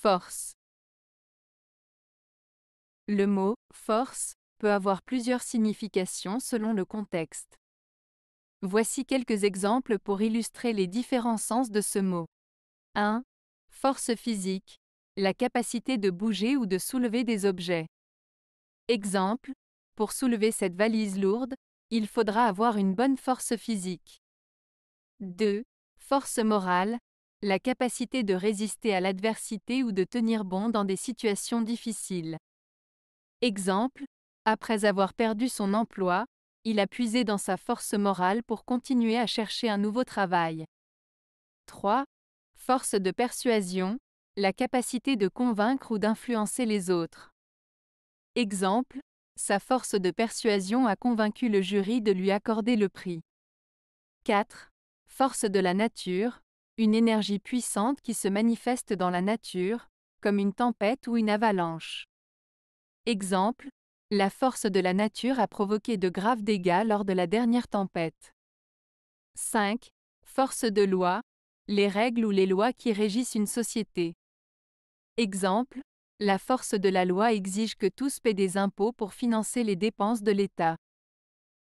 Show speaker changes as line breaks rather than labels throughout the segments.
Force. Le mot
force peut avoir plusieurs significations selon le contexte. Voici quelques exemples pour illustrer les différents sens de ce mot. 1. Force physique. La capacité de bouger ou de soulever des objets. Exemple. Pour soulever cette valise lourde, il faudra avoir une bonne force physique. 2. Force morale la capacité de résister à l'adversité ou de tenir bon dans des situations difficiles. Exemple, après avoir perdu son emploi, il a puisé dans sa force morale pour continuer à chercher un nouveau travail. 3. Force de persuasion, la capacité de convaincre ou d'influencer les autres. Exemple, sa force de persuasion a convaincu le jury de lui accorder le prix. 4. Force de la nature, une énergie puissante qui se manifeste dans la nature, comme une tempête ou une avalanche. Exemple, la force de la nature a provoqué de graves dégâts lors de la dernière tempête. 5. Force de loi, les règles ou les lois qui régissent une société. Exemple, la force de la loi exige que tous paient des impôts pour financer les dépenses de l'État.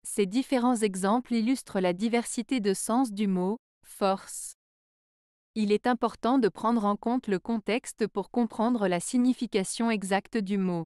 Ces différents exemples illustrent la diversité de sens du mot force il est important de prendre en compte le contexte pour comprendre la signification exacte du mot.